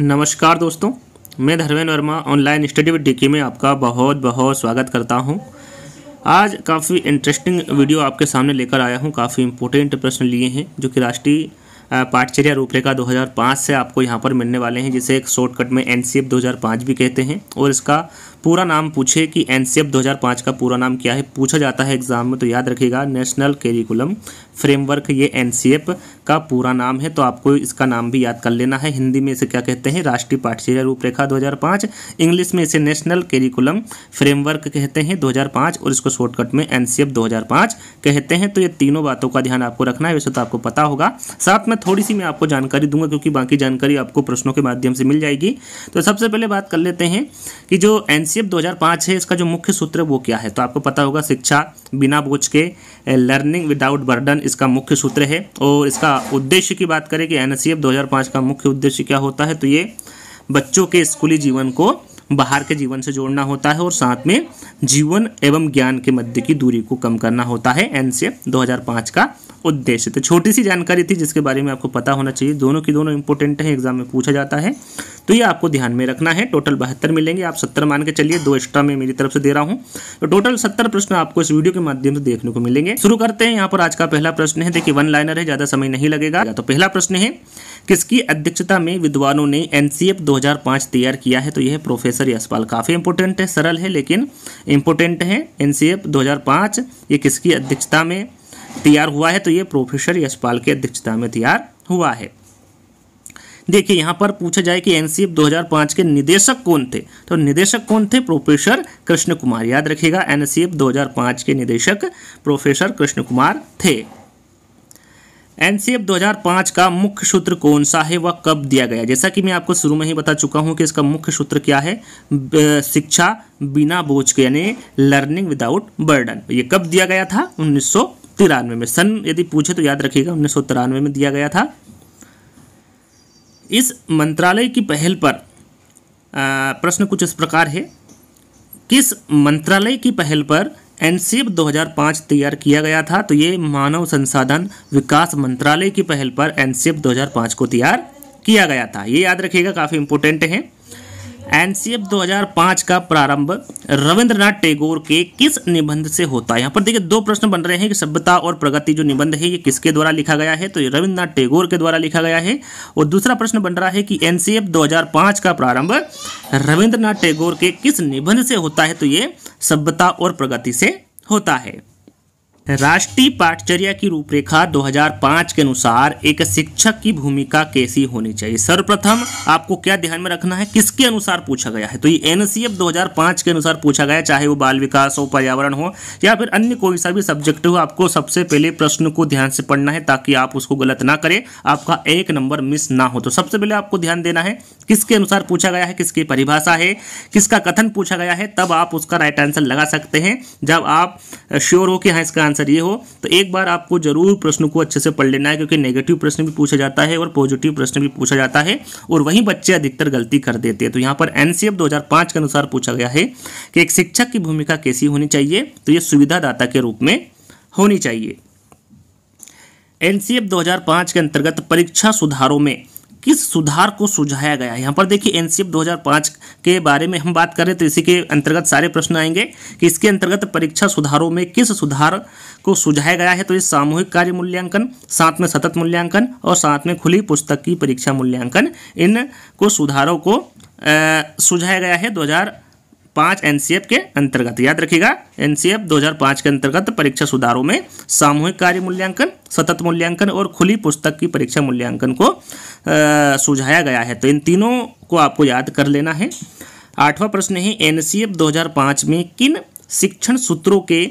नमस्कार दोस्तों मैं Dharmendra Verma online study with DK में आपका बहुत बहुत स्वागत करता हूं आज काफ़ी इंटरेस्टिंग वीडियो आपके सामने लेकर आया हूं काफ़ी इंपॉर्टेंट प्रश्न लिए हैं जो कि राष्ट्रीय पाठचर्या रूपरेखा 2005 से आपको यहां पर मिलने वाले हैं जिसे एक शॉर्टकट में एन 2005 भी कहते हैं और इसका पूरा नाम पूछे कि एन 2005 का पूरा नाम क्या है पूछा जाता है एग्जाम में तो याद रखिएगा नेशनल करिकुलम फ्रेमवर्क ये एन का पूरा नाम है तो आपको इसका नाम भी याद कर लेना है हिंदी में इसे क्या कहते हैं राष्ट्रीय पाठ्यचर्या रूपरेखा 2005 इंग्लिश में इसे नेशनल कैरिकुलम फ्रेमवर्क कहते हैं 2005 और इसको शॉर्टकट में एन 2005 कहते हैं तो ये तीनों बातों का ध्यान आपको रखना है वैसे तो आपको पता होगा साथ में थोड़ी सी मैं आपको जानकारी दूंगा क्योंकि बाकी जानकारी आपको प्रश्नों के माध्यम से मिल जाएगी तो सबसे पहले बात कर लेते हैं कि जो एन सी है इसका जो मुख्य सूत्र वो क्या है तो आपको पता होगा शिक्षा बिना बोझ के लर्निंग विदाउट बर्डन इसका मुख्य सूत्र है और इसका उद्देश्य की बात करें कि एन 2005 का मुख्य उद्देश्य क्या होता है तो ये बच्चों के स्कूली जीवन को बाहर के जीवन से जोड़ना होता है और साथ में जीवन एवं ज्ञान के मध्य की दूरी को कम करना होता है एन 2005 का उद्देश्य तो छोटी सी जानकारी थी जिसके बारे में आपको पता होना चाहिए दोनों की दोनों इंपॉर्टेंट है एग्जाम में पूछा जाता है तो ये आपको ध्यान में रखना है टोटल बहत्तर मिलेंगे आप सत्तर मान के चलिए दो एक्स्ट्रा में मेरी तरफ से दे रहा हूँ तो टोटल सत्तर प्रश्न आपको इस वीडियो के माध्यम से देखने को मिलेंगे शुरू करते हैं यहाँ पर आज का पहला प्रश्न है देखिए वन लाइनर है ज़्यादा समय नहीं लगेगा तो पहला प्रश्न है किसकी अध्यक्षता में विद्वानों ने एन सी एफ दो हज़ार पाँच तैयार किया है तो यह प्रोफेसर यशपाल काफ़ी इंपोर्टेंट है सरल है लेकिन इंपोर्टेंट है एन सी एफ दो हज़ार पाँच ये किसकी अध्यक्षता में तैयार हुआ है तो ये प्रोफेसर यशपाल की अध्यक्षता में तैयार हुआ है देखिए यहाँ पर पूछा जाए कि एनसीएफ 2005 के निदेशक कौन थे तो निदेशक कौन थे प्रोफेसर कृष्ण कुमार याद रखिएगा एनसीएफ 2005 के निदेशक प्रोफेसर कृष्ण कुमार थे एनसीएफ 2005 का मुख्य सूत्र कौन सा है वह कब दिया गया जैसा कि मैं आपको शुरू में ही बता चुका हूं कि इसका मुख्य सूत्र क्या है शिक्षा बिना बोझ के यानी लर्निंग विदाउट बर्डन ये कब दिया गया था उन्नीस तिरानवे में सन यदि पूछे तो याद रखिएगा उन्नीस सौ तिरानवे में दिया गया था इस मंत्रालय की पहल पर प्रश्न कुछ इस प्रकार है किस मंत्रालय की पहल पर एन 2005 तैयार किया गया था तो ये मानव संसाधन विकास मंत्रालय की पहल पर एन 2005 को तैयार किया गया था ये याद रखिएगा काफ़ी इंपॉर्टेंट है एनसीएफ 2005 का प्रारंभ रविंद्रनाथ टैगोर के किस निबंध से होता है यहाँ पर देखिए दो प्रश्न बन रहे हैं कि सभ्यता और प्रगति जो निबंध है ये किसके द्वारा लिखा गया है तो ये रविंद्रनाथ टैगोर के द्वारा लिखा गया है और दूसरा प्रश्न बन रहा है कि एनसीएफ 2005 का प्रारंभ रविंद्रनाथ टैगोर के किस निबंध से होता है तो ये सभ्यता और प्रगति से होता है राष्ट्रीय पाठचर्या की रूपरेखा 2005 के अनुसार एक शिक्षक की भूमिका कैसी होनी चाहिए सर्वप्रथम आपको क्या ध्यान में रखना है किसके अनुसार पूछा गया है तो ये एनसीएफ 2005 के अनुसार पूछा गया चाहे वो बाल विकास हो पर्यावरण हो या फिर अन्य कोई सा भी सब्जेक्ट हो आपको सबसे पहले प्रश्न को ध्यान से पढ़ना है ताकि आप उसको गलत ना करें आपका एक नंबर मिस ना हो तो सबसे पहले आपको ध्यान देना है किसके अनुसार पूछा गया है किसकी परिभाषा है किसका कथन पूछा गया है तब आप उसका राइट आंसर लगा सकते हैं जब आप श्योर हो कि हाँ इसका आंसर ये हो तो एक बार आपको जरूर प्रश्न को अच्छे से पढ़ लेना है क्योंकि नेगेटिव प्रश्न भी पूछा जाता है और पॉजिटिव प्रश्न भी पूछा जाता है और वहीं बच्चे अधिकतर गलती कर देते हैं तो यहाँ पर एनसीएफ सी के अनुसार पूछा गया है कि एक शिक्षक की भूमिका कैसी होनी चाहिए तो ये सुविधादाता के रूप में होनी चाहिए एनसीएफ 2005 के अंतर्गत परीक्षा सुधारों में किस सुधार को सुझाया गया यहाँ पर देखिए एनसीएफ 2005 के बारे में हम बात करें तो इसी के अंतर्गत सारे प्रश्न आएंगे कि इसके अंतर्गत परीक्षा सुधारों में किस सुधार को सुझाया गया है तो ये सामूहिक कार्य मूल्यांकन साथ में सतत मूल्यांकन और साथ में खुली पुस्तक की परीक्षा मूल्यांकन इन को सुधारों को सुझाया गया है दो हजार पांच एनसीएफ के अंतर्गत याद रखिएगा एनसीएफ 2005 के अंतर्गत परीक्षा सुधारों में सामूहिक कार्य मूल्यांकन सतत मूल्यांकन और खुली पुस्तक की परीक्षा मूल्यांकन को सुझाया गया है तो इन तीनों को आपको याद कर लेना है आठवां प्रश्न है एनसीएफ 2005 में किन शिक्षण सूत्रों के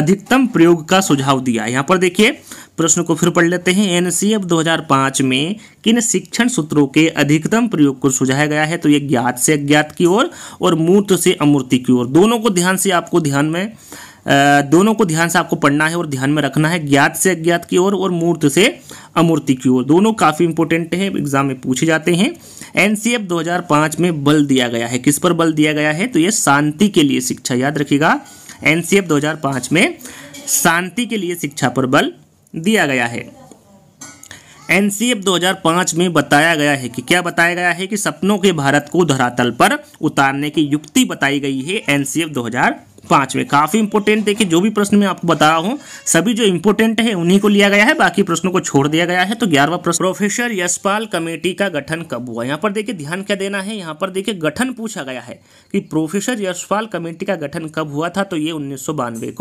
अधिकतम प्रयोग का सुझाव दिया यहाँ पर देखिए प्रश्न को फिर पढ़ लेते हैं एनसीएफ 2005 में किन शिक्षण सूत्रों के अधिकतम प्रयोग को सुझाया गया है तो ये ज्ञात से अज्ञात की ओर और, और मूर्त से अमूर्ति की ओर दोनों को ध्यान से आपको ध्यान में दोनों को ध्यान से आपको पढ़ना है और ध्यान में रखना है ज्ञात से अज्ञात की ओर और, और मूर्त से अमूर्ति की ओर दोनों काफ़ी इंपॉर्टेंट हैं एग्जाम में पूछे जाते हैं एनसीएफ 2005 में बल दिया गया है किस पर बल दिया गया है तो ये शांति के लिए शिक्षा याद रखिएगा एनसीएफ 2005 में शांति के लिए शिक्षा पर बल दिया गया है एन 2005 में बताया गया है कि क्या बताया गया है कि सपनों के भारत को धरातल पर उतारने की युक्ति बताई गई है एन 2005 में काफ़ी इंपोर्टेंट देखिए जो भी प्रश्न मैं आपको बता रहा हूँ सभी जो इंपोर्टेंट है उन्हीं को लिया गया है बाकी प्रश्नों को छोड़ दिया गया है तो ग्यारहवा प्रश्न प्रोफेसर यशपाल कमेटी का गठन कब हुआ यहाँ पर देखिए ध्यान क्या देना है यहाँ पर देखिए गठन पूछा गया है कि प्रोफेसर यशपाल कमेटी का गठन कब हुआ था तो ये उन्नीस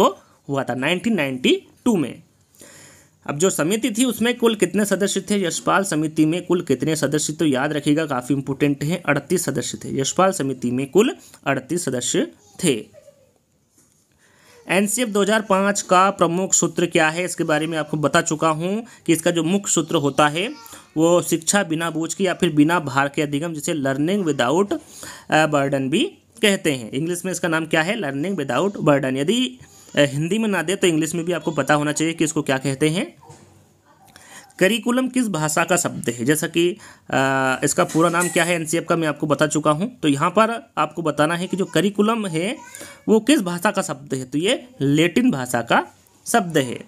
को हुआ था नाइनटीन में अब जो समिति थी उसमें कुल कितने सदस्य थे यशपाल समिति में कुल कितने सदस्य तो याद रखिएगा काफ़ी इंपोर्टेंट है अड़तीस सदस्य थे यशपाल समिति में कुल अड़तीस सदस्य थे एन 2005 का प्रमुख सूत्र क्या है इसके बारे में आपको बता चुका हूं कि इसका जो मुख्य सूत्र होता है वो शिक्षा बिना बोझ की या फिर बिना भार के अधिगम जिसे लर्निंग विदाउट बर्डन भी कहते हैं इंग्लिश में इसका नाम क्या है लर्निंग विदाउट बर्डन यदि हिंदी में ना दे तो इंग्लिश में भी आपको पता होना चाहिए कि इसको क्या कहते हैं करिकुलम किस भाषा का शब्द है जैसा कि आ, इसका पूरा नाम क्या है एन का मैं आपको बता चुका हूँ तो यहाँ पर आपको बताना है कि जो करिकुलम है वो किस भाषा का शब्द है तो ये लेटिन भाषा का शब्द है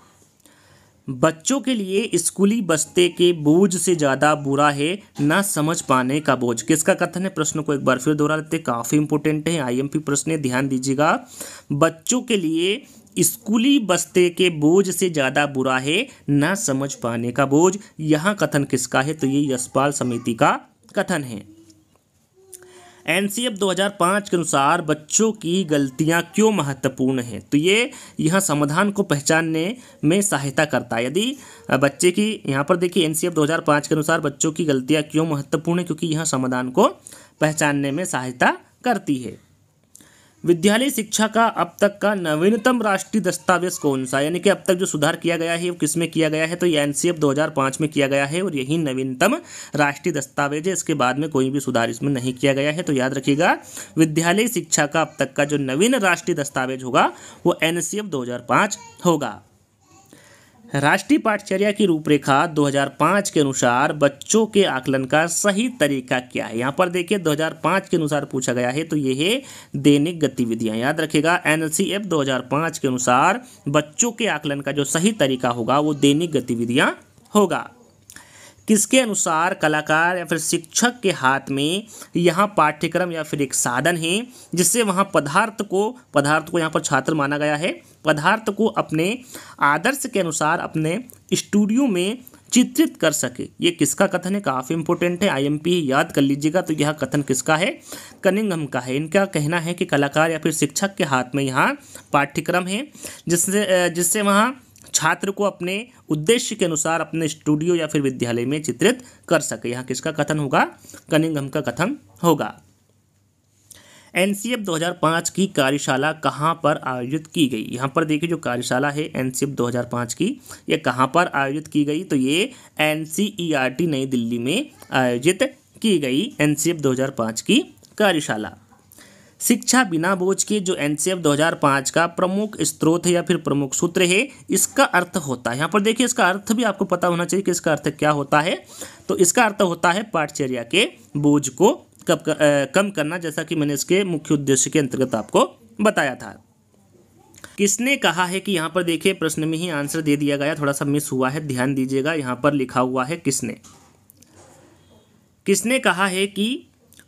बच्चों के लिए स्कूली बस्ते के बोझ से ज़्यादा बुरा है ना समझ पाने का बोझ किसका कथन है प्रश्न को एक बार फिर दोहरा लेते काफ़ी इंपॉर्टेंट है आईएमपी प्रश्न है ध्यान दीजिएगा बच्चों के लिए स्कूली बस्ते के बोझ से ज़्यादा बुरा है ना समझ पाने का बोझ यहाँ कथन किसका है तो ये यशपाल समिति का कथन है एन 2005 के अनुसार बच्चों की गलतियां क्यों महत्वपूर्ण हैं तो ये यह समाधान को पहचानने में सहायता करता है यदि बच्चे की यहाँ पर देखिए एन 2005 के अनुसार बच्चों की गलतियां क्यों महत्वपूर्ण है क्योंकि यह समाधान को पहचानने में सहायता करती है विद्यालय शिक्षा का अब तक का नवीनतम राष्ट्रीय दस्तावेज कौन सा यानी कि अब तक जो सुधार किया गया है वो किस में किया गया है तो ये एन 2005 में किया गया है और यही नवीनतम राष्ट्रीय दस्तावेज है इसके बाद में कोई भी सुधार इसमें नहीं किया गया है तो याद रखिएगा विद्यालय शिक्षा का अब तक का जो नवीन राष्ट्रीय दस्तावेज होगा वो एन सी होगा राष्ट्रीय पाठचर्या की रूपरेखा 2005 के अनुसार बच्चों के आकलन का सही तरीका क्या है यहाँ पर देखिए 2005 के अनुसार पूछा गया है तो ये है दैनिक गतिविधियाँ याद रखेगा एन 2005 के अनुसार बच्चों के आकलन का जो सही तरीका होगा वो दैनिक गतिविधियाँ होगा किसके अनुसार कलाकार या फिर शिक्षक के हाथ में यहाँ पाठ्यक्रम या फिर एक साधन है जिससे वहाँ पदार्थ को पदार्थ को यहाँ पर छात्र माना गया है पदार्थ को अपने आदर्श के अनुसार अपने स्टूडियो में चित्रित कर सके ये किसका कथन है काफ़ी इंपॉर्टेंट है आईएमपी याद कर लीजिएगा तो यह कथन किसका है कनिंगम का है इनका कहना है कि कलाकार या फिर शिक्षक के हाथ में यहाँ पाठ्यक्रम है जिससे जिससे वहाँ छात्र को अपने उद्देश्य के अनुसार अपने स्टूडियो या फिर विद्यालय में चित्रित कर सके यहाँ किसका कथन होगा कनिंगम का कथन होगा एन 2005 की कार्यशाला कहाँ पर आयोजित की गई यहाँ पर देखिए जो कार्यशाला है एन 2005 की ये कहाँ पर आयोजित की गई तो ये एन नई दिल्ली में आयोजित की गई एन 2005 की कार्यशाला शिक्षा बिना बोझ के जो एन 2005 का प्रमुख स्त्रोत है या फिर प्रमुख सूत्र है इसका अर्थ होता है यहाँ पर देखिए इसका अर्थ भी आपको पता होना चाहिए कि इसका अर्थ क्या होता है तो इसका अर्थ होता है पाठचर्या के बोझ को कब कम करना जैसा कि मैंने इसके मुख्य उद्देश्य के अंतर्गत आपको बताया था किसने कहा है कि यहाँ पर देखिए प्रश्न में ही आंसर दे दिया गया थोड़ा सा मिस हुआ है ध्यान दीजिएगा यहाँ पर लिखा हुआ है किसने किसने कहा है कि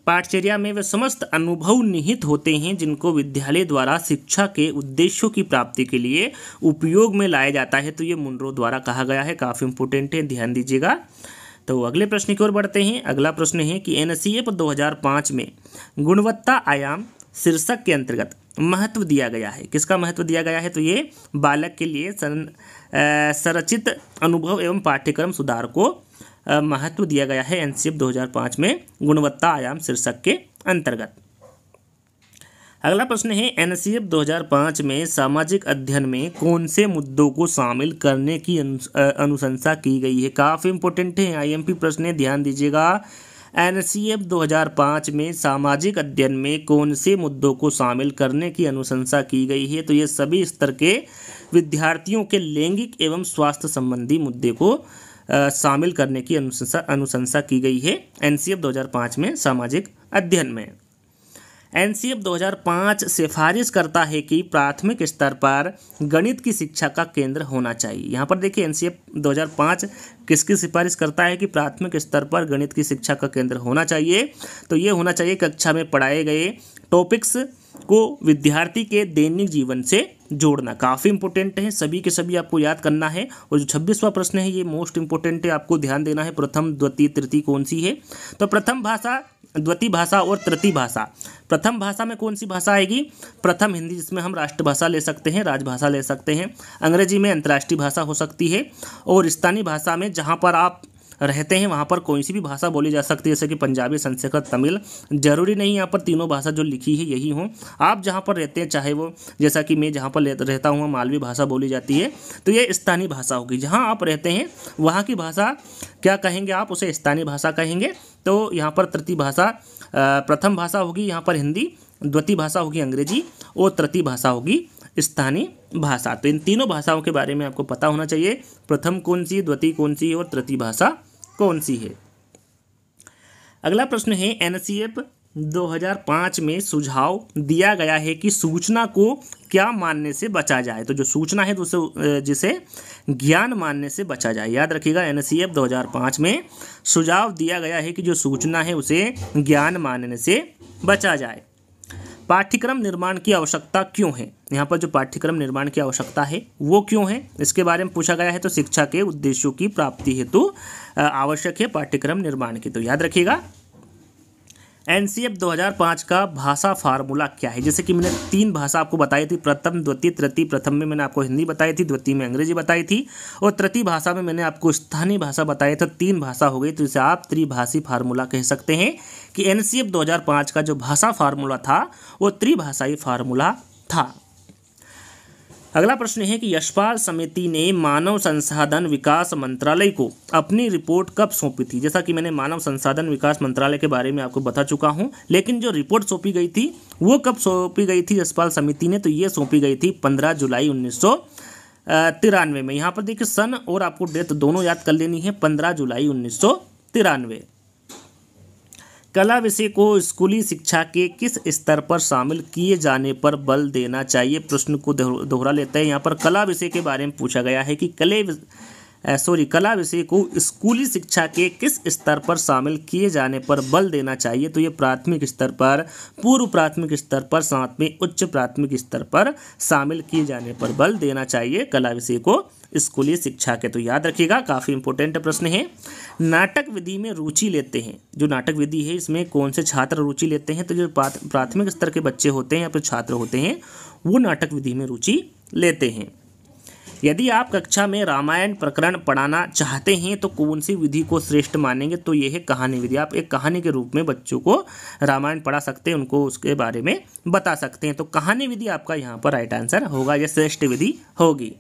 पाठचर्या में वे समस्त अनुभव निहित होते हैं जिनको विद्यालय द्वारा शिक्षा के उद्देश्यों की प्राप्ति के लिए उपयोग में लाया जाता है तो ये मुनरो द्वारा कहा गया है काफ़ी इंपोर्टेंट है ध्यान दीजिएगा तो अगले प्रश्न की ओर बढ़ते हैं अगला प्रश्न है कि एन सी एफ दो हज़ार पाँच में गुणवत्ता आयाम शीर्षक के अंतर्गत महत्व दिया गया है किसका महत्व दिया गया है तो ये बालक के लिए संरचित अनुभव एवं पाठ्यक्रम सुधार को महत्व दिया गया है एनसीएफ 2005 में गुणवत्ता आयाम शीर्षक के अंतर्गत अगला प्रश्न है एनसीएफ 2005 में सामाजिक अध्ययन में कौन से मुद्दों को शामिल करने की अनुशंसा की गई है काफ़ी इंपॉर्टेंट है आईएमपी प्रश्न है ध्यान दीजिएगा एनसीएफ 2005 में सामाजिक अध्ययन में कौन से मुद्दों को शामिल करने की अनुशंसा की गई है तो ये सभी स्तर के विद्यार्थियों के लैंगिक एवं स्वास्थ्य संबंधी मुद्दे को शामिल करने की अनुशंसा अनुशंसा की गई है एनसीएफ 2005 में सामाजिक अध्ययन में एनसीएफ 2005 सिफारिश करता है कि प्राथमिक स्तर पर गणित की शिक्षा का केंद्र होना चाहिए यहाँ पर देखिए एनसीएफ 2005 किसकी सिफारिश करता है कि प्राथमिक स्तर पर गणित की शिक्षा का केंद्र होना चाहिए तो ये होना चाहिए कक्षा में पढ़ाए गए टॉपिक्स को विद्यार्थी के दैनिक जीवन से जोड़ना काफ़ी इंपॉर्टेंट है सभी के सभी आपको याद करना है और जो छब्बीसवा प्रश्न है ये मोस्ट इंपॉर्टेंट है आपको ध्यान देना है प्रथम द्वितीय तृतीय कौन सी है तो प्रथम भाषा द्वितीय भाषा और तृतीय भाषा प्रथम भाषा में कौन सी भाषा आएगी प्रथम हिंदी जिसमें हम राष्ट्रभाषा ले सकते हैं राजभाषा ले सकते हैं अंग्रेजी में अंतर्राष्ट्रीय भाषा हो सकती है और स्थानीय भाषा में जहाँ पर आप रहते हैं वहाँ पर कोई सी भी भाषा बोली जा सकती है जैसे कि पंजाबी संस्कृत तमिल ज़रूरी नहीं यहाँ पर तीनों भाषा जो लिखी है यही हो आप जहाँ पर रहते हैं चाहे वो जैसा कि मैं जहाँ पर रहता हूँ मालवी भाषा बोली जाती है तो ये स्थानीय भाषा होगी जहाँ आप रहते हैं वहाँ की भाषा क्या कहेंगे आप उसे स्थानीय भाषा कहेंगे तो यहाँ पर तृतीय भाषा प्रथम भाषा होगी यहाँ पर हिंदी द्वितीय भाषा होगी अंग्रेजी और तृतीय भाषा होगी स्थानीय भाषा तो इन तीनों भाषाओं के बारे में आपको पता होना चाहिए प्रथम कौन सी द्वितीय कौन सी और तृतीय भाषा कौन सी है अगला प्रश्न है एन 2005 में सुझाव दिया गया है कि सूचना को क्या मानने से बचा जाए तो जो सूचना है तो जिसे ज्ञान मानने से बचा जाए याद रखिएगा एन 2005 में सुझाव दिया गया है कि जो सूचना है उसे ज्ञान मानने से बचा जाए पाठ्यक्रम निर्माण की आवश्यकता क्यों है यहाँ पर जो पाठ्यक्रम निर्माण की आवश्यकता है वो क्यों है इसके बारे में पूछा गया है तो शिक्षा के उद्देश्यों की प्राप्ति हेतु आवश्यक है पाठ्यक्रम निर्माण की तो याद रखिएगा एन 2005 का भाषा फार्मूला क्या है जैसे कि मैंने तीन भाषा आपको बताई थी प्रथम द्वितीय तृतीय प्रथम में मैंने आपको हिंदी बताई थी द्वितीय में अंग्रेजी बताई थी और तृतीय भाषा में मैंने आपको स्थानीय भाषा बताई था तो तीन भाषा हो गई तो इसे आप त्रिभाषी फार्मूला कह सकते हैं कि एन 2005 का जो भाषा फार्मूला था वो त्रिभाषाई फार्मूला था अगला प्रश्न है कि यशपाल समिति ने मानव संसाधन विकास मंत्रालय को अपनी रिपोर्ट कब सौंपी थी जैसा कि मैंने मानव संसाधन विकास मंत्रालय के बारे में आपको बता चुका हूं लेकिन जो रिपोर्ट सौंपी गई थी वो कब सौंपी गई थी यशपाल समिति ने तो ये सौंपी गई थी पंद्रह जुलाई उन्नीस तिरानवे में यहाँ पर देखिए सन और आपको डेट दोनों याद कर लेनी है पंद्रह जुलाई उन्नीस तिरानवे कला विषय को स्कूली शिक्षा के किस स्तर पर शामिल किए जाने पर बल देना चाहिए प्रश्न को दोहरा लेते हैं यहाँ पर कला विषय के बारे में पूछा गया है कि कले सॉरी कला विषय को स्कूली शिक्षा के किस स्तर पर शामिल किए जाने पर बल देना चाहिए तो ये प्राथमिक स्तर पर पूर्व प्राथमिक स्तर पर साथ में उच्च प्राथमिक स्तर पर शामिल किए जाने पर बल देना चाहिए कला विषय को स्कूली शिक्षा के तो याद रखिएगा काफ़ी इंपॉर्टेंट प्रश्न है नाटक विधि में रुचि लेते हैं जो नाटक विधि है इसमें कौन से छात्र रुचि लेते हैं तो जो प्राथमिक स्तर के बच्चे होते हैं या फिर छात्र होते हैं वो नाटक विधि में रुचि लेते हैं यदि आप कक्षा में रामायण प्रकरण पढ़ाना चाहते हैं तो कौन सी विधि को श्रेष्ठ मानेंगे तो यह है कहानी विधि आप एक कहानी के रूप में बच्चों को रामायण पढ़ा सकते हैं उनको उसके बारे में बता सकते हैं तो कहानी विधि आपका यहाँ पर राइट आंसर होगा यह श्रेष्ठ विधि होगी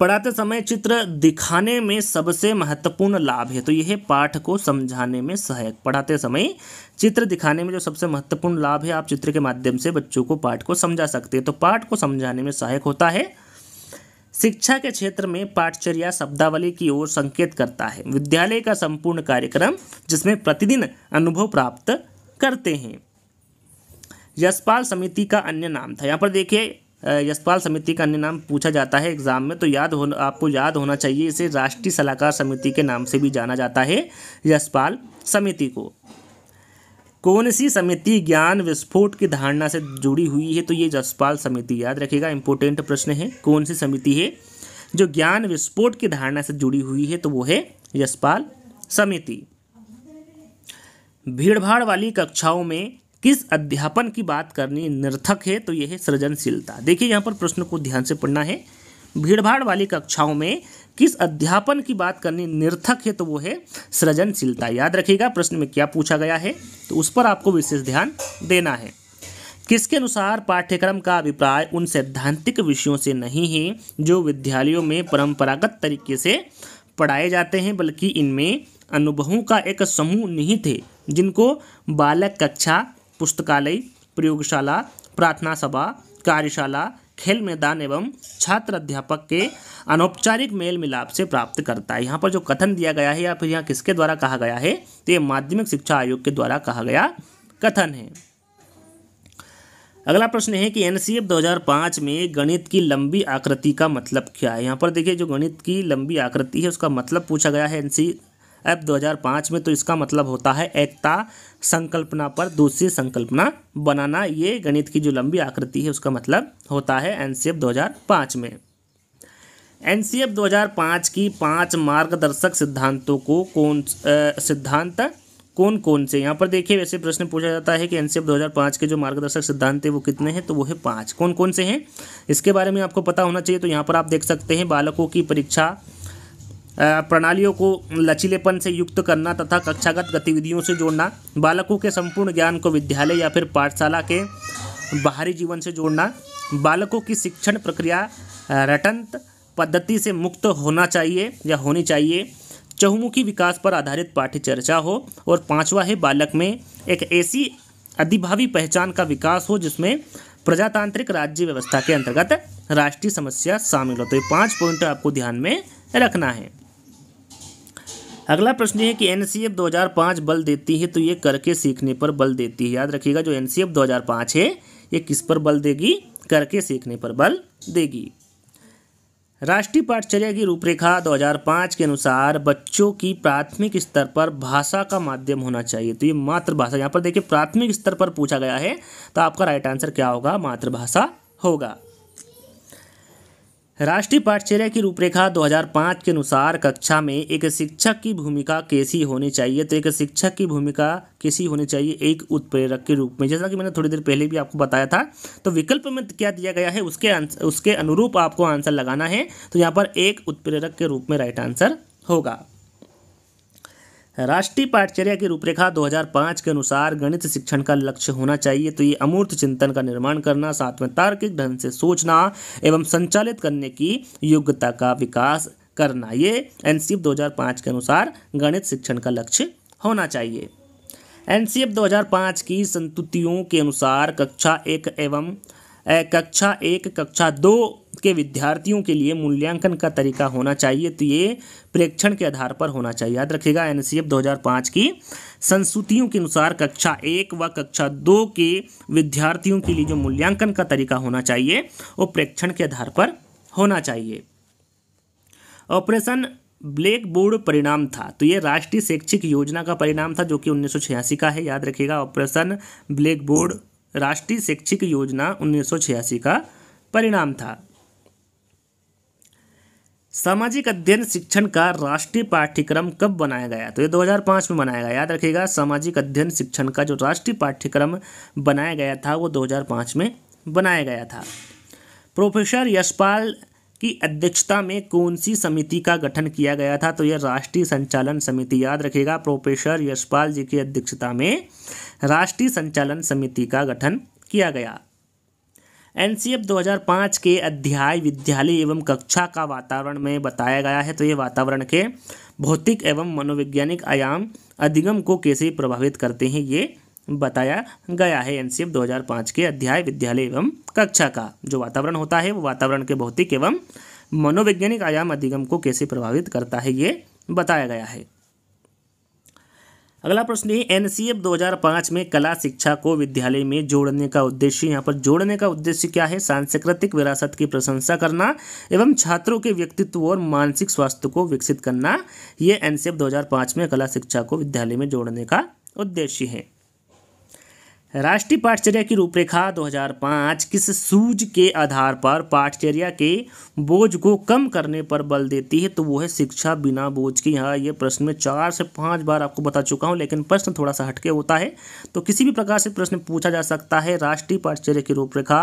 पढ़ाते समय चित्र दिखाने में सबसे महत्वपूर्ण लाभ है तो यह पाठ को समझाने में सहायक पढ़ाते समय चित्र दिखाने में जो सबसे महत्वपूर्ण लाभ है आप चित्र के माध्यम से बच्चों को पाठ को समझा सकते हैं तो पाठ को समझाने में सहायक होता है शिक्षा के क्षेत्र में पाठचर्या शब्दावली की ओर संकेत करता है विद्यालय का संपूर्ण कार्यक्रम जिसमें प्रतिदिन अनुभव प्राप्त करते हैं यशपाल समिति का अन्य नाम था यहाँ पर देखिए यशपाल समिति का अन्य नाम पूछा जाता है एग्जाम में तो याद हो आपको याद होना चाहिए इसे राष्ट्रीय सलाहकार समिति के नाम से भी जाना जाता है यशपाल समिति को कौन सी समिति ज्ञान विस्फोट की धारणा से जुड़ी हुई है तो ये जसपाल समिति याद रखिएगा इंपॉर्टेंट प्रश्न है कौन सी समिति है जो ज्ञान विस्फोट की धारणा से जुड़ी हुई है तो वो है यशपाल समिति भीड़भाड़ वाली कक्षाओं में किस अध्यापन की बात करनी निर्थक है तो यह है सृजनशीलता देखिए यहाँ पर प्रश्न को ध्यान से पढ़ना है भीड़भाड़ वाली कक्षाओं में किस अध्यापन की बात करनी निर्थक है तो वो है सृजनशीलता याद रखिएगा प्रश्न में क्या पूछा गया है तो उस पर आपको विशेष ध्यान देना है किसके अनुसार पाठ्यक्रम का अभिप्राय उन सैद्धांतिक विषयों से नहीं है जो विद्यालयों में परंपरागत तरीके से पढ़ाए जाते हैं बल्कि इनमें अनुभवों का एक समूह नहीं थे जिनको बालक कक्षा पुस्तकालय प्रयोगशाला प्रार्थना सभा कार्यशाला खेल मैदान एवं छात्र अध्यापक के अनौपचारिक मेल मिलाप से प्राप्त करता है यहाँ पर जो कथन दिया गया है या फिर यहाँ किसके द्वारा कहा गया है तो ये माध्यमिक शिक्षा आयोग के द्वारा कहा गया कथन है अगला प्रश्न है कि एन 2005 में गणित की लंबी आकृति का मतलब क्या है यहाँ पर देखिए जो गणित की लंबी आकृति है उसका मतलब पूछा गया है एन अब 2005 में तो इसका मतलब होता है एकता संकल्पना पर दूसरी संकल्पना बनाना ये गणित की जो लंबी आकृति है उसका मतलब होता है एन 2005 में एन 2005 की पांच मार्गदर्शक सिद्धांतों को कौन सिद्धांत कौन कौन से यहाँ पर देखिए वैसे प्रश्न पूछा जाता है कि एन 2005 के जो मार्गदर्शक सिद्धांत है वो कितने हैं तो वो है पाँच कौन कौन से हैं इसके बारे में आपको पता होना चाहिए तो यहाँ पर आप देख सकते हैं बालकों की परीक्षा प्रणालियों को लचीलेपन से युक्त करना तथा कक्षागत गतिविधियों से जोड़ना बालकों के संपूर्ण ज्ञान को विद्यालय या फिर पाठशाला के बाहरी जीवन से जोड़ना बालकों की शिक्षण प्रक्रिया रटंत पद्धति से मुक्त होना चाहिए या होनी चाहिए चहुमुखी विकास पर आधारित पाठ्य चर्चा हो और पांचवा है बालक में एक ऐसी अधिभावी पहचान का विकास हो जिसमें प्रजातांत्रिक राज्य व्यवस्था के अंतर्गत राष्ट्रीय समस्या शामिल हो तो ये पाँच पॉइंट आपको ध्यान में रखना है अगला प्रश्न है कि एन 2005 बल देती है तो ये करके सीखने पर बल देती है याद रखिएगा जो एन 2005 है ये किस पर बल देगी करके सीखने पर बल देगी राष्ट्रीय पाठचर्या की रूपरेखा 2005 के अनुसार बच्चों की प्राथमिक स्तर पर भाषा का माध्यम होना चाहिए तो ये मातृभाषा यहाँ पर देखिए प्राथमिक स्तर पर पूछा गया है तो आपका राइट आंसर क्या होगा मातृभाषा होगा राष्ट्रीय पाठचर्या की रूपरेखा 2005 के अनुसार कक्षा में एक शिक्षक की भूमिका कैसी होनी चाहिए तो एक शिक्षक की भूमिका कैसी होनी चाहिए एक उत्प्रेरक के रूप में जैसा कि मैंने थोड़ी देर पहले भी आपको बताया था तो विकल्प में क्या दिया गया है उसके उसके अनुरूप आपको आंसर लगाना है तो यहाँ पर एक उत्प्रेरक के रूप में राइट आंसर होगा राष्ट्रीय पाठचर्या की रूपरेखा 2005 के अनुसार गणित शिक्षण का लक्ष्य होना चाहिए तो ये अमूर्त चिंतन का निर्माण करना साथ में तार्किक ढंग से सोचना एवं संचालित करने की योग्यता का विकास करना ये एनसीएफ 2005 के अनुसार गणित शिक्षण का लक्ष्य होना चाहिए एनसीएफ 2005 की संतुतियों के अनुसार कक्षा एक एवं कक्षा एक कक्षा दो के विद्यार्थियों के लिए मूल्यांकन का तरीका होना चाहिए तो ये प्रेक्षण के आधार पर होना चाहिए याद रखिएगा एन 2005 की संस्तुतियों के अनुसार कक्षा एक व कक्षा दो के विद्यार्थियों के लिए जो मूल्यांकन का तरीका होना चाहिए वो प्रेक्षण के आधार पर होना चाहिए ऑपरेशन ब्लैक बोर्ड परिणाम था तो ये राष्ट्रीय शैक्षिक योजना का परिणाम था जो कि उन्नीस का है याद रखिएगा ऑपरेशन ब्लैक बोर्ड राष्ट्रीय शैक्षिक योजना उन्नीस का परिणाम था सामाजिक अध्ययन शिक्षण का राष्ट्रीय पाठ्यक्रम कब बनाया गया तो ये 2005 में बनाया गया याद रखिएगा सामाजिक अध्ययन शिक्षण का जो राष्ट्रीय पाठ्यक्रम बनाया गया था वो 2005 में बनाया गया था प्रोफेसर यशपाल की अध्यक्षता में कौन सी समिति का गठन किया गया था तो यह राष्ट्रीय संचालन समिति याद रखिएगा प्रोफेसर यशपाल जी की अध्यक्षता में राष्ट्रीय संचालन समिति का गठन किया गया एन 2005 के अध्याय विद्यालय एवं कक्षा का वातावरण में बताया गया है तो ये वातावरण के भौतिक एवं मनोवैज्ञानिक आयाम अधिगम को कैसे प्रभावित करते हैं ये बताया गया है एन 2005 के अध्याय विद्यालय एवं कक्षा का जो वातावरण होता है वो वातावरण के भौतिक एवं मनोवैज्ञानिक आयाम अधिगम को कैसे प्रभावित करता है ये बताया गया है अगला प्रश्न है एन 2005 में कला शिक्षा को विद्यालय में जोड़ने का उद्देश्य यहाँ पर जोड़ने का उद्देश्य क्या है सांस्कृतिक विरासत की प्रशंसा करना एवं छात्रों के व्यक्तित्व और मानसिक स्वास्थ्य को विकसित करना ये एन 2005 में कला शिक्षा को विद्यालय में जोड़ने का उद्देश्य है राष्ट्रीय पाठचर्या की रूपरेखा 2005 किस सूझ के आधार पर पाठचर्या के बोझ को कम करने पर बल देती है तो वो है शिक्षा बिना बोझ की हाँ ये प्रश्न में चार से पाँच बार आपको बता चुका हूँ लेकिन प्रश्न थोड़ा सा हटके होता है तो किसी भी प्रकार से प्रश्न पूछा जा सकता है राष्ट्रीय पाठचर्या की रूपरेखा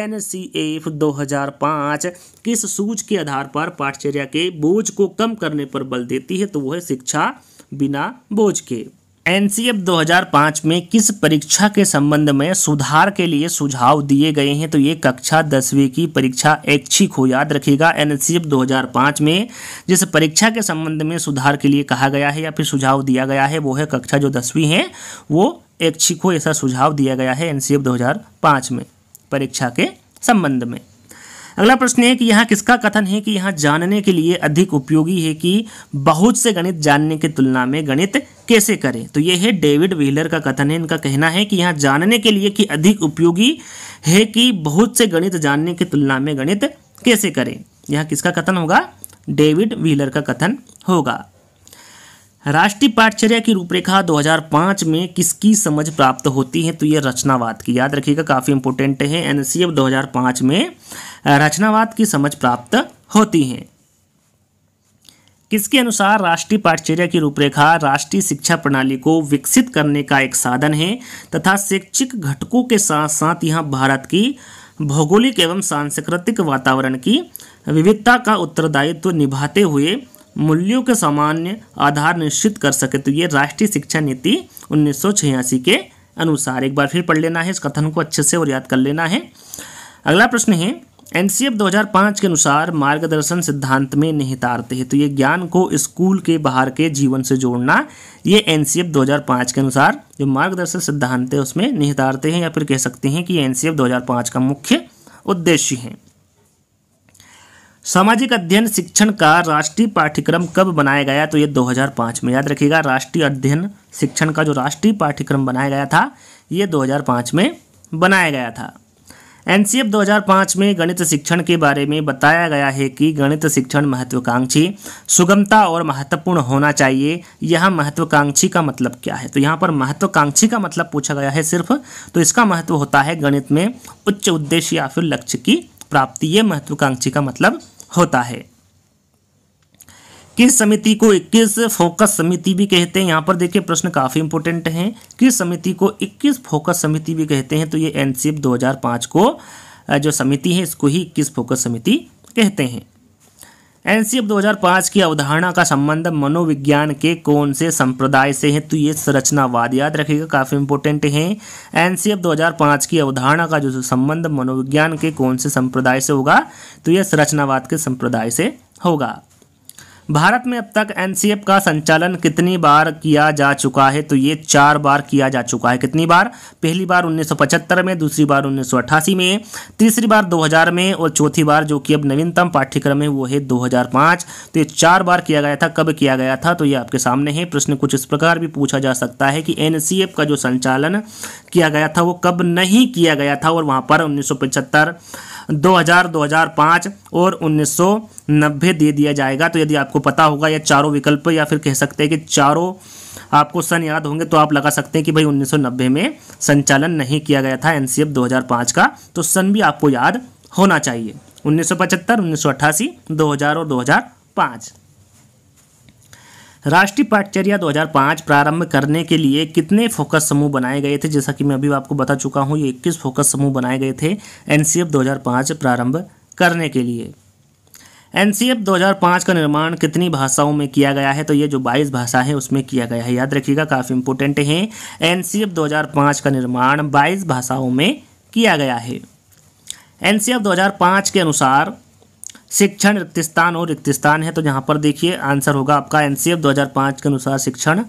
एन सी एफ दो हजार पाँच किस सूझ के आधार पर पाठचर्या के बोझ को कम करने पर बल देती है तो वो है शिक्षा बिना बोझ के एनसीएफ 2005 में किस परीक्षा के संबंध में सुधार के लिए सुझाव दिए गए हैं तो ये कक्षा दसवीं की परीक्षा ऐच्छिक हो याद रखिएगा एनसीएफ 2005 में जिस परीक्षा के संबंध में सुधार के लिए कहा गया है या फिर सुझाव दिया गया है वो है कक्षा जो दसवीं है वो ऐच्छिक हो ऐसा सुझाव दिया गया है एन 2005 में परीक्षा के संबंध में अगला प्रश्न है कि यहाँ किसका कथन है कि यहाँ जानने के लिए अधिक उपयोगी है कि बहुत से गणित जानने की तुलना में गणित कैसे करें तो ये है डेविड व्हीलर का कथन है इनका कहना है कि यहाँ जानने के लिए कि अधिक उपयोगी है कि बहुत से गणित जानने की तुलना में गणित कैसे करें यहाँ किसका कथन होगा डेविड व्हीलर का कथन होगा राष्ट्रीय पाठचर्या की रूपरेखा 2005 में किसकी समझ प्राप्त होती है तो ये रचनावाद की याद रखिएगा काफ़ी इंपॉर्टेंट है एनसीएफ 2005 में रचनावाद की समझ प्राप्त होती है किसके अनुसार राष्ट्रीय पाठचर्या की रूपरेखा राष्ट्रीय शिक्षा प्रणाली को विकसित करने का एक साधन है तथा शैक्षिक घटकों के साथ साथ यहाँ भारत की भौगोलिक एवं सांस्कृतिक वातावरण की विविधता का उत्तरदायित्व निभाते हुए मूल्यों के सामान्य आधार निश्चित कर सके तो ये राष्ट्रीय शिक्षा नीति उन्नीस के अनुसार एक बार फिर पढ़ लेना है इस कथन को अच्छे से और याद कर लेना है अगला प्रश्न है एन 2005 के अनुसार मार्गदर्शन सिद्धांत में निहितार्थ है तो ये ज्ञान को स्कूल के बाहर के जीवन से जोड़ना ये एन 2005 के अनुसार जो मार्गदर्शन सिद्धांत है उसमें निहितार्थ है या फिर कह सकते हैं कि एन 2005 का मुख्य उद्देश्य है सामाजिक अध्ययन शिक्षण का राष्ट्रीय पाठ्यक्रम कब बनाया गया तो ये 2005 में याद रखिएगा राष्ट्रीय अध्ययन शिक्षण का जो राष्ट्रीय पाठ्यक्रम बनाया गया था ये 2005 में बनाया गया था एन 2005 में गणित शिक्षण के बारे में बताया गया है कि गणित शिक्षण महत्वाकांक्षी सुगमता और महत्वपूर्ण होना चाहिए यह महत्वाकांक्षी का मतलब क्या है तो यहाँ पर महत्वाकांक्षी का मतलब पूछा गया है सिर्फ तो इसका महत्व होता है गणित में उच्च उद्देश्य या फिर लक्ष्य की प्राप्ति ये महत्वाकांक्षी का मतलब होता है किस समिति को 21 फोकस समिति भी कहते हैं यहाँ पर देखिए प्रश्न काफ़ी इंपोर्टेंट हैं किस समिति को 21 फोकस समिति भी कहते हैं तो ये एनसीएफ 2005 को जो समिति है इसको ही इक्कीस फोकस समिति कहते हैं एनसीएफ 2005 की अवधारणा का संबंध मनोविज्ञान के कौन से संप्रदाय से है तो ये संरचनावाद याद रखिएगा काफ़ी इंपॉर्टेंट है एनसीएफ 2005 की अवधारणा का जो संबंध मनोविज्ञान के कौन से संप्रदाय से होगा तो ये संरचनावाद के संप्रदाय से होगा भारत में अब तक एन का संचालन कितनी बार किया जा चुका है तो ये चार बार किया जा चुका है कितनी बार पहली बार 1975 में दूसरी बार 1988 में तीसरी बार 2000 में और चौथी बार जो कि अब नवीनतम पाठ्यक्रम है वो है 2005 तो ये चार बार किया गया था कब किया गया था तो ये आपके सामने है प्रश्न कुछ इस प्रकार भी पूछा जा सकता है कि एन का जो संचालन किया गया था वो कब नहीं किया गया था और वहाँ पर उन्नीस 2000, 2005 और 1990 दे दिया जाएगा तो यदि आपको पता होगा या चारों विकल्प या फिर कह सकते हैं कि चारों आपको सन याद होंगे तो आप लगा सकते हैं कि भाई 1990 में संचालन नहीं किया गया था एनसीएफ 2005 का तो सन भी आपको याद होना चाहिए 1975, 1988, 2000 और 2005 राष्ट्रीय पाठचर्या 2005 प्रारंभ करने के लिए कितने फोकस समूह बनाए गए थे जैसा कि मैं अभी आपको बता चुका हूँ ये इक्कीस फोकस समूह बनाए गए थे एनसीएफ 2005 प्रारंभ करने के लिए एनसीएफ 2005 का निर्माण कितनी भाषाओं में किया गया है तो ये जो 22 भाषा है उसमें किया गया है याद रखिएगा काफ़ी इंपॉर्टेंट है एन 2005 का निर्माण 22 भाषाओं में किया गया है एन सी के अनुसार शिक्षण रिक्तिस्तान और रिक्तिस्तान है तो यहाँ पर देखिए आंसर होगा आपका एन 2005 के अनुसार शिक्षण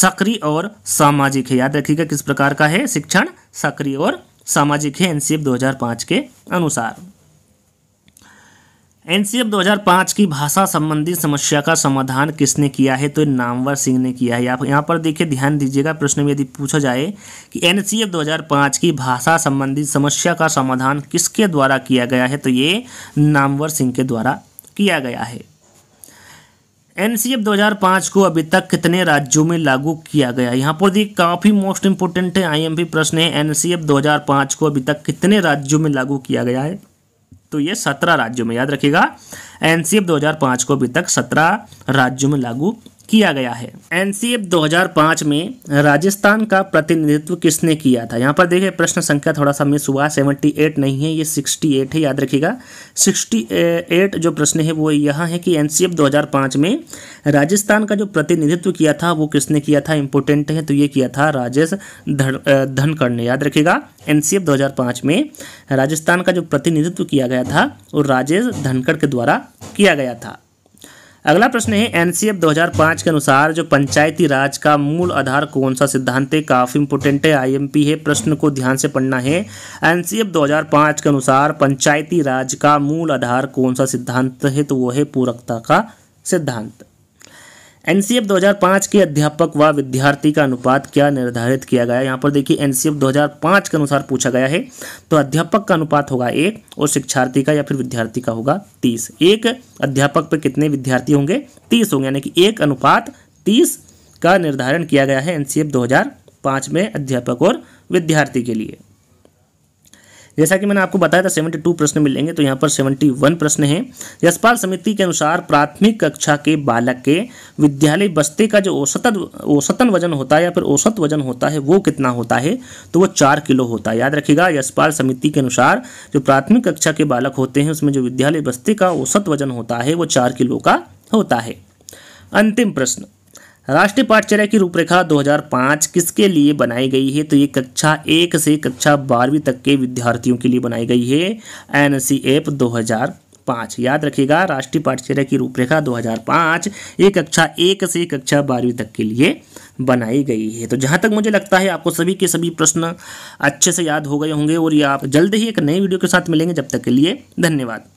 सक्रिय और सामाजिक है याद रखिएगा किस प्रकार का है शिक्षण सक्रिय और सामाजिक है एन 2005 के अनुसार एनसीएफ 2005 की भाषा संबंधी समस्या का समाधान किसने किया है तो नामवर सिंह ने किया है आप यहाँ पर देखिए ध्यान दीजिएगा प्रश्न में यदि पूछा जाए कि एनसीएफ 2005 की भाषा संबंधी समस्या का समाधान किसके द्वारा किया गया है तो ये नामवर सिंह के द्वारा किया गया है एनसीएफ 2005 को अभी तक कितने राज्यों में लागू किया गया यहाँ पर देखिए काफ़ी मोस्ट इंपोर्टेंट है आई प्रश्न है एन 2005 को अभी तक कितने राज्यों में लागू किया गया है तो ये सत्रह राज्यों में याद रखिएगा एनसीएफ 2005 को अभी तक सत्रह राज्यों में लागू किया गया है एनसीएफ 2005 में राजस्थान का प्रतिनिधित्व किसने किया था यहाँ पर देखिए प्रश्न संख्या थोड़ा सा मिस हुआ 78 नहीं है ये 68 है याद रखिएगा 68 जो प्रश्न है वो यह है कि एनसीएफ 2005 में राजस्थान का जो प्रतिनिधित्व किया था वो किसने किया था इंपोर्टेंट है तो ये किया था राजेश धनकर ने याद रखेगा एन सी में राजस्थान का जो प्रतिनिधित्व किया गया था वो राजेश धनखड़ के द्वारा किया गया था अगला प्रश्न है एनसीएफ 2005 के अनुसार जो पंचायती राज का मूल आधार कौन सा सिद्धांत है काफ़ी इंपोर्टेंट है आईएमपी है प्रश्न को ध्यान से पढ़ना है एनसीएफ 2005 के अनुसार पंचायती राज का मूल आधार कौन सा सिद्धांत है तो वो है पूरकता का सिद्धांत एनसीएफ 2005 के अध्यापक व विद्यार्थी का अनुपात क्या निर्धारित किया गया यहाँ पर देखिए एनसीएफ 2005 के अनुसार पूछा गया है तो अध्यापक का अनुपात होगा एक और शिक्षार्थी का या फिर विद्यार्थी का होगा तीस एक अध्यापक पर कितने विद्यार्थी होंगे तीस होंगे यानी कि एक अनुपात तीस का निर्धारण किया गया है एनसीएफ 2005 में अध्यापक और विद्यार्थी के लिए जैसा कि मैंने आपको बताया था टू प्रश्न मिलेंगे तो यहाँ पर वन प्रश्न है यशपाल समिति के अनुसार प्राथमिक कक्षा के बालक के विद्यालय बस्ते का जो औसत औसतन वजन होता है या फिर औसत वजन होता है वो कितना होता है तो वो चार किलो होता है याद रखिएगा यशपाल समिति के अनुसार जो प्राथमिक कक्षा के बालक होते हैं उसमें जो विद्यालय बस्ते का औसत वजन होता है वो चार किलो का होता है अंतिम प्रश्न राष्ट्रीय पाठचर्या की रूपरेखा 2005 किसके लिए बनाई गई है तो ये कक्षा एक से कक्षा बारहवीं तक के विद्यार्थियों के लिए बनाई गई है एन सी एफ दो पाँच याद रखिएगा राष्ट्रीय पाठचर्या की रूपरेखा 2005 ये कक्षा एक से कक्षा बारहवीं तक के लिए बनाई गई है तो जहाँ तक मुझे लगता है आपको सभी के सभी प्रश्न अच्छे से याद हो गए होंगे और ये आप जल्द ही एक नई वीडियो के साथ मिलेंगे जब तक के लिए धन्यवाद